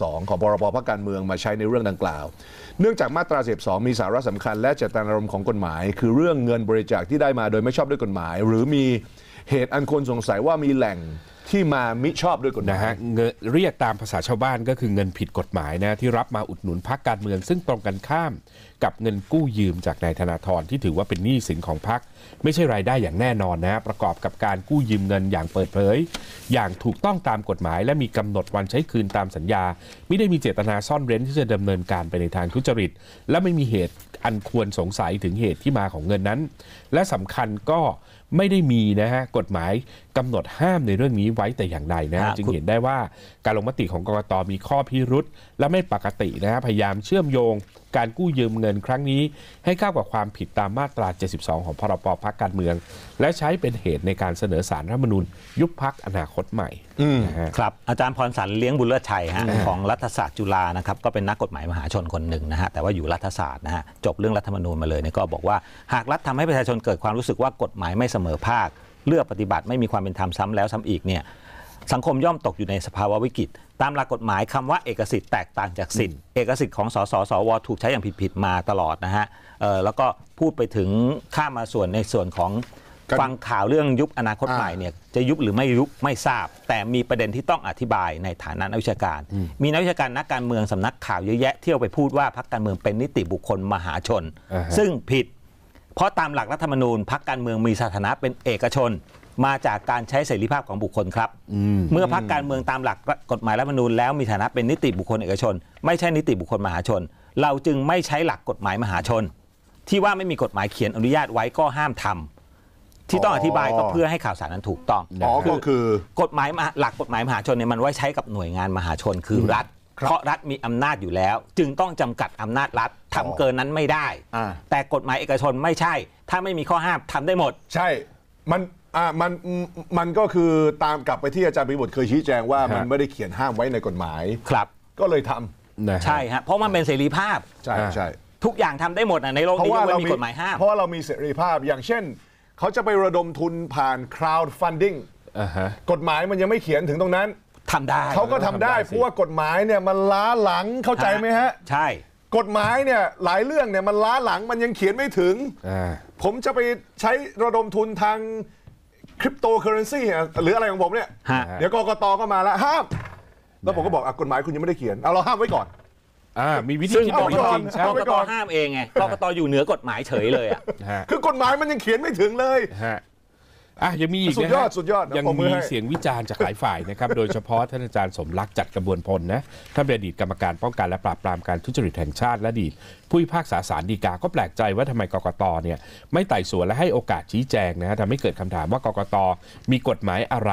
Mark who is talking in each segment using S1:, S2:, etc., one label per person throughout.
S1: 12ของพรบพักการเมืองมาใช้ในเรื่องดังกล่าว เนื่องจากมาตรา12มีสาระสำคัญและเจตนารมณ์ของกฎหมาย คือเรื่องเงินบริจาคที่ได้มาโดยไม่ชอบด้วยกฎหมาย หรือมีเหตุอัน
S2: ควรสงสัยว่ามีแหล่งที่มามิชอบด้วยกฎหมายนะฮะเรียกตามภาษาชาวบ้านก็คือเงินผิดกฎหมายนะที่รับมาอุดหนุนพักการเมืองซึ่งตรงกันข้ามกับเงินกู้ยืมจากนายธนาธรที่ถือว่าเป็นหนี้สินของพรรคไม่ใช่รายได้อย่างแน่นอนนะประกอบกับการกู้ยืมเงินอย่างเปิดเผย อย่างถูกต้องตามกฎหมาย และมีกำหนดวันใช้คืนตามสัญญา ไม่ได้มีเจตนาซ่อนเร้นที่จะดำเนินการไปในทางทุจริต และไม่มีเหตุอันควรสงสัยถึงเหตุที่มาของเงินนั้น และสำคัญก็ไม่ได้มีนะฮะกฎหมายกำหนดห้ามในเรื่องนี้ไว้แต่อย่างใดนะ จึงเห็นได้ว่าการลงมติของกรกตมีข้อพิรุษและไม่ปกตินะฮะพยายามเชื่อมโยง การกู้ยืมเงินนครั้งนี้ให้เก้าวกับความผิดตามมาตรา72 ของพรบพักการเมือง และใช้เป็นเหตุในการเสนอสารรัฐมนูญยุบพักอนาคตใหม่นะครับ อาจารย์พรสันเลี้ยงบุญเลิศชัยฮะของ
S3: รัฐศาสตร์จุฬานะครับก็เป็นนักกฎหมายมหาชนคนหนึ่งนะฮะแต่ว่าอยู่รัฐศาสตร์นะฮะจบเรื่องรัฐมนูญมาเลยเนี่ยก็บอกว่าหากรัฐทำให้ประชาชนเกิดความรู้สึกว่ากฎหมายไม่เสมอภาค เลือกปฏิบัติไม่มีความเป็นธรรมซ้ำแล้วซ้ำอีกเนี่ยสังคมย่อมตกอยู่ในสภาวะวิกฤตตามหลักกฎหมายคำว่าเอกสิทธิ์แตกต่างจากสิทธิ์เอกสิทธิ์ของสสสวถูกใช้อย่างผิด ๆ มาตลอดนะฮะแล้วก็พูดไปถึงข้ามาส่วนในส่วนของฟังข่าวเรื่องยุบอนาคตใหม่เนี่ยจะยุบหรือไม่ยุบไม่ทราบ แต่มีประเด็นที่ต้องอธิบายในฐานะนักวิชาการ มีนักวิชาการนักการเมืองสำนักข่าวเยอะแยะเที่ยวไปพูดว่าพรรคการเมืองเป็นนิติบุคคลมหาชน ซึ่งผิด เพราะตามหลักรัฐธรรมนูญพรรคการเมืองมีสถานะเป็นเอกชนมาจากการใช้เสรีภาพของบุคคลครับเมื่อพักการเมืองตามหลักกฎหมายรัฐธรรมนูญ แล้วมีฐานะเป็นนิติบุคคลเอกชน ไม่ใช่นิติบุคคลมหาชน เราจึงไม่ใช้หลักกฎหมายมหาชน ที่ว่าไม่มีกฎหมายเขียนอนุญาตไว้ก็ห้ามท
S2: ำ ที่ต้องอธิบายก็เพื่อ
S3: ให้ข่าวสารนั้นถูกต้องอก็คือกฎหมายหลักกฎหมายมหาชนเนี่ยมันไว้ใช้กับหน่วยงานมหาชนคือรัฐ เพราะรัฐมีอำนาจอยู่แล้ว จึงต้องจำกัดอำนาจรัฐทำเกินนั้นไม่ได้แต่กฎหมายเอกชนไม่ใช่ ถ้าไม่มีข้อห้ามทำได้หมด ใช่มันอ่ามัน
S1: มันก็คือตามกลับไปที่อาจารย์ปริบทเคยชี้แจงว่า มันไม่ได้เขียนห้ามไว้ในกฎหมายครับ
S3: ก็เลยทำใช่ฮะเพราะมันเป็นเสรีภาพใช่ใช่ทุกอย่างทำได้หมดอะในโลกนี้ราะว่า
S1: เรามีกฎหมายห้ามเพราะว่าเรามีเสรีภาพอย่างเช่นเขาจะไประดมทุนผ่าน crowd funding กฎหมายมันยังไม่เขียนถึงตรงนั้นทำได้เขาก็ทำได้ได้เพราะว่ากฎหมายเนี่ยมันล้าหลังเข้าใจไหมฮะใช่ กฎหมายเนี่ยหลายเรื่องเนี่ยมันล้าหลังมันยังเขียนไม่ถึงผมจะไปใช้ระดมทุนทางคริปโตเคอเรนซีหรืออะไรของผมเนี่ย เดี๋ยวกกตก็มาแล้วห้าม แล้วผมก็บอกกฎหมายคุณยังไม่ได้เขียน เอาเราห้ามไว้ก่อน
S3: มีวิธีที่บคกจริงๆ่กรกตห้ามเองไงกรกตอยู่เหนือก
S1: ฎ
S2: หมายเฉยเลยอ่ะคือกฎหมายมันยังเขียนไม่ถึงเลยอ่ะยังมีอีกนะสุดยอดสุดยอดะยังมีเสียงวิจารณ์จากหลายฝ่ายนะครับ โดยเฉพาะ ท่านอาจารย์สมรักษ์จัดกระบวนพลนะท่านเป็นอดีตกรรมการป้องกันและปราบปรามการทุจริตแห่งชาติและอดีตผู้พิพากษาศาลฎีกาก็แปลกใจว่าทำไมกกตเนี่ย ไม่ไต่สวนและให้โอกาสชี้แจงนะฮะทำให้เกิดคำถามว่ากกตมีกฎหมายอะไร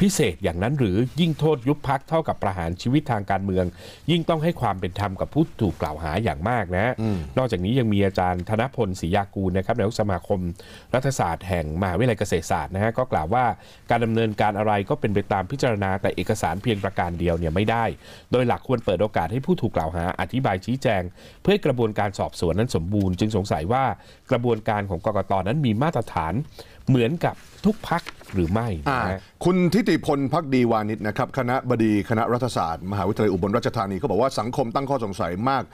S2: พิเศษอย่างนั้นหรือยิ่งโทษยุบพักเท่ากับประหารชีวิตทางการเมือง ยิ่งต้องให้ความเป็นธรรมกับผู้ถูกกล่าวหาอย่างมากนะนอกจากนี้ยังมีอาจารย์ธนพลศรียากูลนะครับนายกสมาคมรัฐศาสตร์แห่งมหาวิทยาลัยเกษตรศาสตร์นะฮะก็กล่าวว่าการดำเนินการอะไรก็เป็นไปตามพิจารณา แต่เอกสารเพียงประการเดียวเนี่ยไม่ได้ โดยหลักควรเปิดโอกาสให้ผู้ถูกกล่าวหา อธิบายชี้แจง เพื่อกระบวนการสอบสวนนั้นสมบูรณ์จึงสงสัยว่ากระบวนการของกกตนั้นมีมาตรฐานเหมือนกับทุกพักหรือไม่นะคุณทิติพลพักดีวานิชนะครับคณะบดีคณะรัฐศาสตร์มหาวิทยาลัยอุบ
S1: ลราชธานีเขาบอกว่าสังคมตั้งข้อสงสัยมาก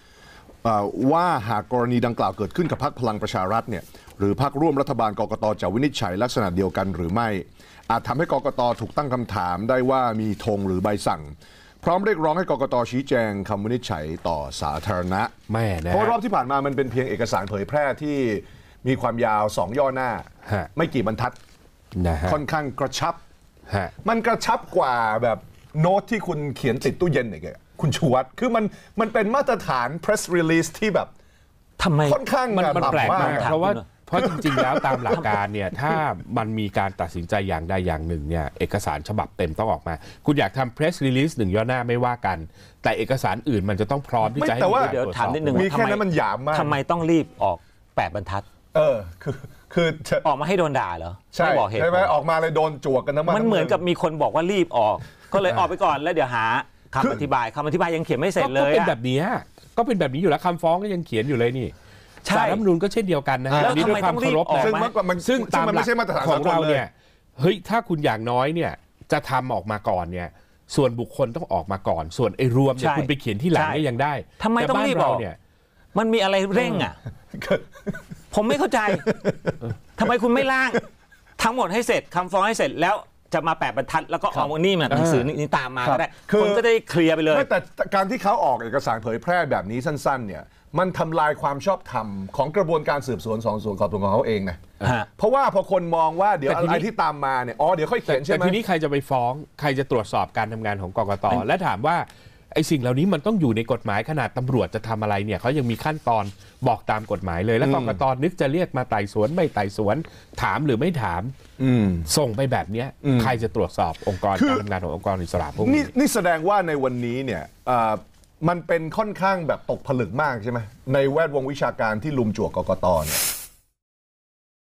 S1: ว่าหากกรณีดังกล่าวเกิดขึ้นกับพักพลังประชารัฐเนี่ยหรือพักร่วมรัฐบาลกกตจะวินิจฉัย ลักษณะเดียวกันหรือไม่ อาจทำให้กกตถูกตั้งคำถามได้ว่ามีธงหรือใบสั่ง พร้อมเรียกร้องให้กกตชี้แจงคำวินิจฉัยต่อสาธารณะ
S2: แม่นะเพราะรอบ
S1: ที่ผ่านมามันเป็นเพียงเอกสารเผยแพร่ที่มีความยาวสองย่อหน้า ไม่กี่บรรทัดนะฮะค่อนข้างกระชับ มันกระชับกว่าแบบ โน้ตที่คุณเขียนติดตู้เย็นอีกยคุณชวัคือมันมันเป็นมาตรฐาน press release ที่แบบทำไมค่อนข้างมันแปลกมาก เพราะว่าเพราะจริงๆแล้วตามหลักการเนี่ยถ้า
S2: มันมีการตัดสินใจอย่างใดอย่างหนึ่งเนี่ยเอกสารฉบับเต็มต้องออกมา คุณอยากทำ press release หนึ่งย่อหน้าไม่ว่ากัน แต่เอกสารอื่นมันจะต้องพร้อมที่จะให้ตารวจสอบมมีแค่นั้นมันหยามมากทำไมต้องรีบออก 8 บรรทัด
S3: เออคือคือออกมาให้โดนด
S2: ่าเหรอใช่ไม่บอกเหตุลใช่ไหมอ
S3: อกมาเลยโดนจวกกันทั้งมันมันเหมือนกับมีคนบอกว่ารีบออก ก็เลยออกไปก่อนแล้วเดี๋ยวหาคำอธิบายคำอธิ
S2: บายยังเขียนไม่เสร็จเลยก็เป็นแบบนี้ฮะก็เป็นแบบนี้อยู่แล้วคำฟ้องก็ยังเขียนอยู่เลยนี่ ใช่สารรัฐมนูลก็เช่นเดียวกันนะแล้วนี่ด้วยทำไมความเคารพต้องรีบออกซึ่งมันมันซึ่งตามันหลัไม่กใช่มาตรฐานของเราเนี่ยเฮ้ยถ้าคุณอย่างน้อยเนี่ย จะทำออกมาก่อนเนี่ย ส่วนบุคคลต้องออกมาก่อน ส่วนไอ้รวมเนี่ยคุณไปเขียนที่หลังก็ยังได้ทาไมต้องรีบบอกาเนี่ย มันมีอะไรเร่งอ่ะ
S3: ผมไม่เข้าใจทำไมคุณไม่ร่างทั้งหมดให้เสร็จคำฟ้องให้เสร็จแล้วจะมาแปะบรรทัดแล้วก็ออกานี่มาหนังสือนี่ตามมาก็ได้คือคนก็ได้เคลียร์ไปเลยแต่
S1: การที่เขาออกเอกสารเผยแพร่แบบนี้สั้นๆ เนี่ยมันทำลายความชอบธรรมของกระบวนการสืบสวนสอบสวนของตัวของเขาเองนะเพราะว่าพอคนมองว่าเดี๋ยวอะไรที่ตามมาเนี่ยอ๋อเดี๋ยวค่อยเขียนใช่ไหมแต่ทีนี้ใค
S2: รจะไปฟ้อง ใครจะตรวจสอบการทำงานของกกต และถามว่าไอ้สิ่งเหล่านี้มันต้องอยู่ในกฎหมายขนาดตำรวจจะทำอะไรเนี่ยเขายังมีขั้นตอนบอกตามกฎหมายเลยแล้วกรกตนึกจะเรียกมาไต่สวน ไม่ไต่สวนถามหรือไม่ถามส่งไปแบบนี้ใครจะตรวจสอบองค์กรการทำงานขององค์กรอิสระพวกนี้นี่แสดงว่าในวันนี้เนี่ย
S1: มันเป็นค่อนข้างแบบตกผลึกมากใช่ไหมในแวดวงวิชาการที่ลุมจั่วกกตเนี่ย